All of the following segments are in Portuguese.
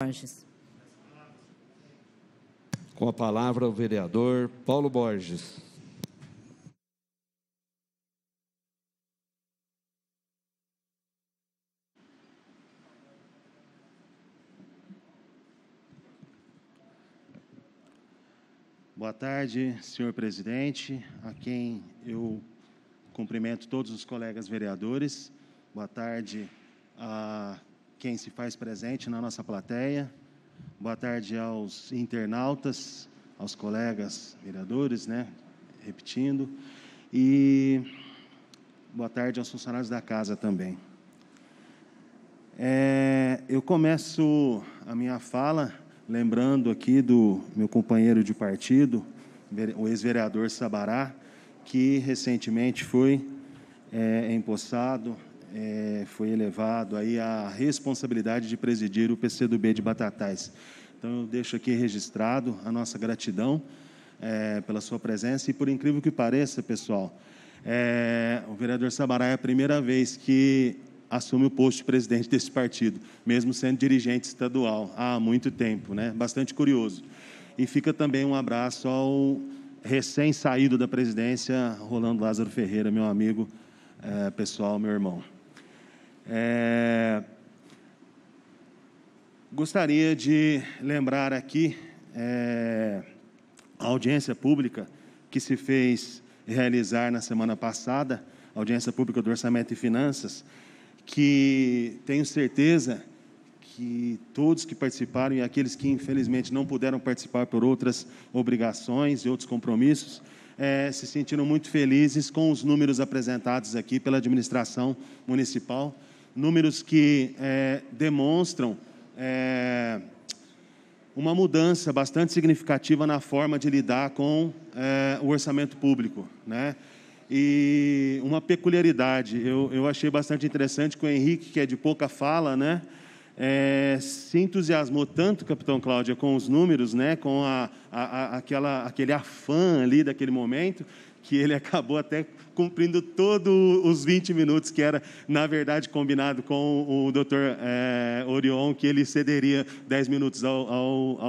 Borges. Com a palavra o vereador Paulo Borges. Boa tarde, senhor presidente, a quem eu cumprimento todos os colegas vereadores. Boa tarde a quem se faz presente na nossa plateia. Boa tarde aos internautas, aos colegas vereadores, né? Repetindo. E boa tarde aos funcionários da casa também. É, eu começo a minha fala lembrando aqui do meu companheiro de partido, o ex-vereador Sabará, que recentemente foi é, empossado é, foi elevado aí à responsabilidade de presidir o PCdoB de Batatais. Então eu deixo aqui registrado a nossa gratidão é, pela sua presença e por incrível que pareça, pessoal, é, o vereador Sabará é a primeira vez que assume o posto de presidente desse partido, mesmo sendo dirigente estadual há muito tempo, né? Bastante curioso. E fica também um abraço ao recém-saído da presidência, Rolando Lázaro Ferreira, meu amigo é, pessoal, meu irmão. É... Gostaria de lembrar aqui é... a audiência pública que se fez realizar na semana passada, audiência pública do Orçamento e Finanças, que tenho certeza que todos que participaram e aqueles que infelizmente não puderam participar por outras obrigações e outros compromissos, é, se sentiram muito felizes com os números apresentados aqui pela administração municipal números que é, demonstram é, uma mudança bastante significativa na forma de lidar com é, o orçamento público, né? E uma peculiaridade, eu, eu achei bastante interessante que o Henrique, que é de pouca fala, né? É, se entusiasmou tanto, Capitão Cláudia, com os números, né, com a, a, a, aquela, aquele afã ali daquele momento, que ele acabou até cumprindo todos os 20 minutos que era, na verdade, combinado com o doutor é, Orion, que ele cederia 10 minutos ao, ao,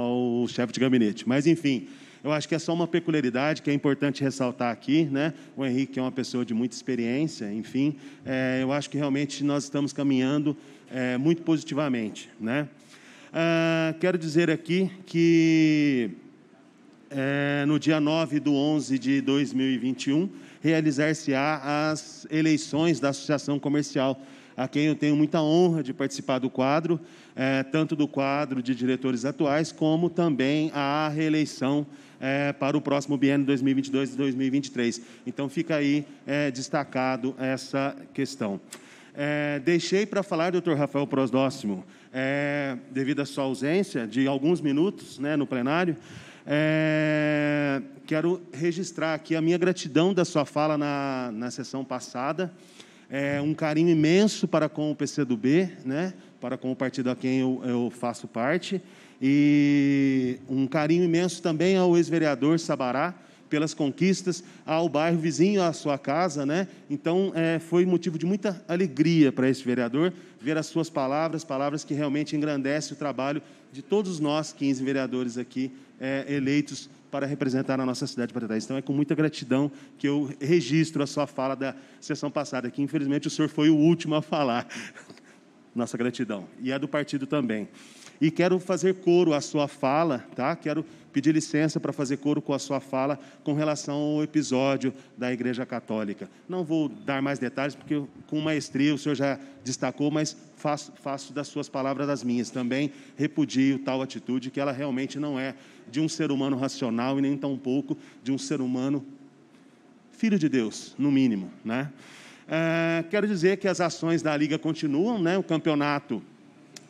ao chefe de gabinete. Mas, enfim, eu acho que é só uma peculiaridade que é importante ressaltar aqui, né? O Henrique é uma pessoa de muita experiência, enfim, é, eu acho que realmente nós estamos caminhando é, muito positivamente, né? Ah, quero dizer aqui que é, no dia 9 do 11 de 2021, realizar-se-á as eleições da Associação Comercial, a quem eu tenho muita honra de participar do quadro, é, tanto do quadro de diretores atuais, como também a reeleição é, para o próximo biênio 2022 e 2023. Então, fica aí é, destacado essa questão. É, deixei para falar, doutor Rafael Prosdóximo, é, devido à sua ausência de alguns minutos né, no plenário, é, quero registrar aqui a minha gratidão da sua fala na, na sessão passada. É, um carinho imenso para com o PCdoB, né? para com o partido a quem eu, eu faço parte. E um carinho imenso também ao ex-vereador Sabará, pelas conquistas ao bairro vizinho, à sua casa, né? Então, é, foi motivo de muita alegria para este vereador ver as suas palavras, palavras que realmente engrandecem o trabalho de todos nós, 15 vereadores aqui é, eleitos para representar a nossa cidade de Paranaíba. Então, é com muita gratidão que eu registro a sua fala da sessão passada, que infelizmente o senhor foi o último a falar nossa gratidão e a é do partido também. E quero fazer coro à sua fala, tá? Quero pedir licença para fazer coro com a sua fala com relação ao episódio da Igreja Católica. Não vou dar mais detalhes porque com maestria o senhor já destacou, mas faço, faço das suas palavras das minhas também. Repudio tal atitude que ela realmente não é de um ser humano racional e nem tampouco de um ser humano filho de Deus, no mínimo, né? É, quero dizer que as ações da Liga continuam, né? o campeonato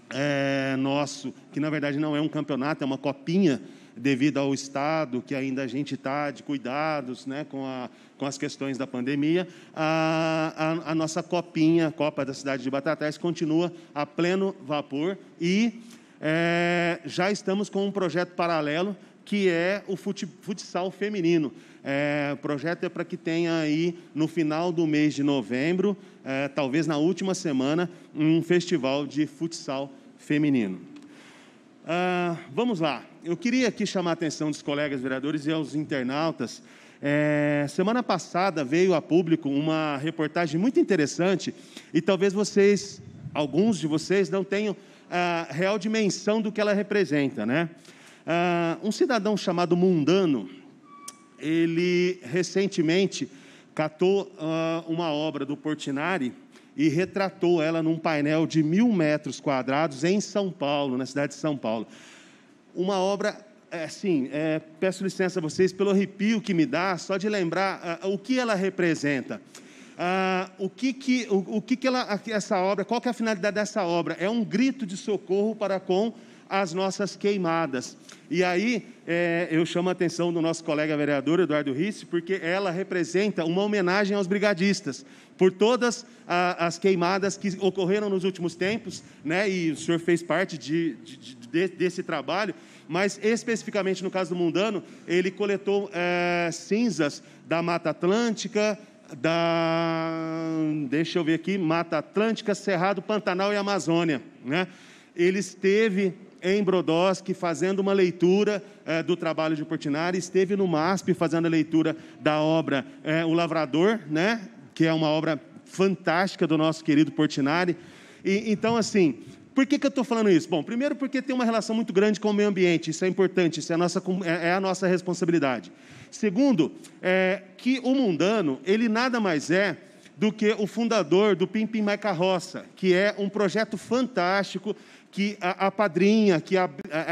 é, nosso, que na verdade não é um campeonato, é uma copinha devido ao estado que ainda a gente está de cuidados né, com, a, com as questões da pandemia, a, a, a, nossa copinha, Copa da Cidade de Batatais, continua a pleno vapor e é, já estamos com um projeto paralelo que é o futsal feminino. É, o projeto é para que tenha aí no final do mês de novembro, é, talvez na última semana, um festival de futsal feminino. Ah, vamos lá. Eu queria aqui chamar a atenção dos colegas vereadores e aos internautas. É, semana passada veio a público uma reportagem muito interessante e talvez vocês, alguns de vocês, não tenham a ah, real dimensão do que ela representa, né? Uh, um cidadão chamado Mundano, ele recentemente catou uh, uma obra do Portinari e retratou ela num painel de mil metros quadrados em São Paulo, na cidade de São Paulo. Uma obra, é, assim, é, peço licença a vocês pelo arrepio que me dá, só de lembrar uh, o que ela representa. Uh, o que, que, o, o que, que ela, essa obra, qual que é a finalidade dessa obra? É um grito de socorro para com as nossas queimadas. E aí é, eu chamo a atenção do nosso colega vereador Eduardo Risse, porque ela representa uma homenagem aos brigadistas por todas a, as queimadas que ocorreram nos últimos tempos, né? E o senhor fez parte de, de, de, desse trabalho, mas especificamente no caso do Mundano, ele coletou é, cinzas da Mata Atlântica, da deixa eu ver aqui, Mata Atlântica, Cerrado, Pantanal e Amazônia, né? Ele esteve em Brodowski fazendo uma leitura é, do trabalho de Portinari, esteve no MASP fazendo a leitura da obra é, O Lavrador, né? que é uma obra fantástica do nosso querido Portinari. E, então, assim, por que, que eu estou falando isso? Bom, primeiro porque tem uma relação muito grande com o meio ambiente, isso é importante, isso é a nossa, é, é a nossa responsabilidade. Segundo, é, que o mundano, ele nada mais é do que o fundador do Pimpim Mais Carroça, que é um projeto fantástico que apadrinha, que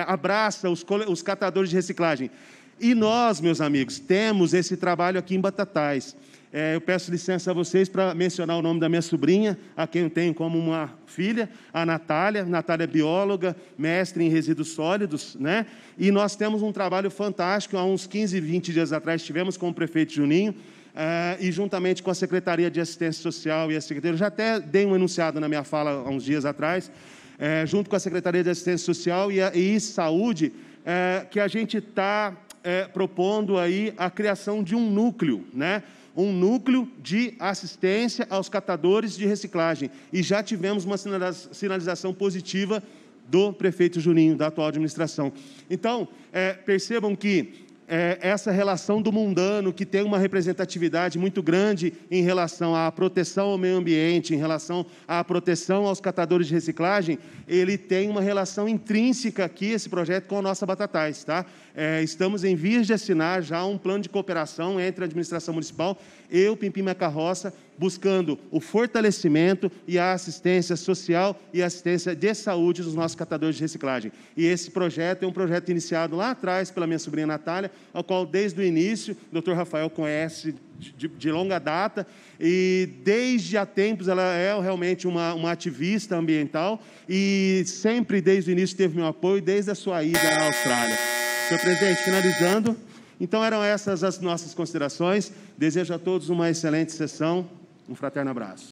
abraça os, os catadores de reciclagem. E nós, meus amigos, temos esse trabalho aqui em Batatais. É, eu peço licença a vocês para mencionar o nome da minha sobrinha, a quem eu tenho como uma filha, a Natália. Natália é bióloga, mestre em resíduos sólidos, né? E nós temos um trabalho fantástico. Há uns 15, 20 dias atrás tivemos com o prefeito Juninho uh, e juntamente com a Secretaria de Assistência Social e a Secretaria, já até dei um enunciado na minha fala há uns dias atrás, uh, junto com a Secretaria de Assistência Social e, a, e Saúde, uh, que a gente está eh, propondo aí a criação de um núcleo, né? um núcleo de assistência aos catadores de reciclagem. E já tivemos uma sinalização positiva do prefeito Juninho, da atual administração. Então, é, percebam que é, essa relação do mundano, que tem uma representatividade muito grande em relação à proteção ao meio ambiente, em relação à proteção aos catadores de reciclagem, ele tem uma relação intrínseca aqui, esse projeto, com a nossa Batatais. Tá? É, estamos em vias de assinar já um plano de cooperação entre a administração municipal, eu, Pimpim Minha Carroça buscando o fortalecimento e a assistência social e assistência de saúde dos nossos catadores de reciclagem. E esse projeto é um projeto iniciado lá atrás pela minha sobrinha Natália, ao qual desde o início o Dr. Rafael conhece de, de, longa data e desde há tempos ela é realmente uma, uma ativista ambiental e sempre desde o início teve meu apoio, desde a sua ida à Austrália. Senhor presidente, finalizando, então eram essas as nossas considerações. Desejo a todos uma excelente sessão. Um fraterno abraço.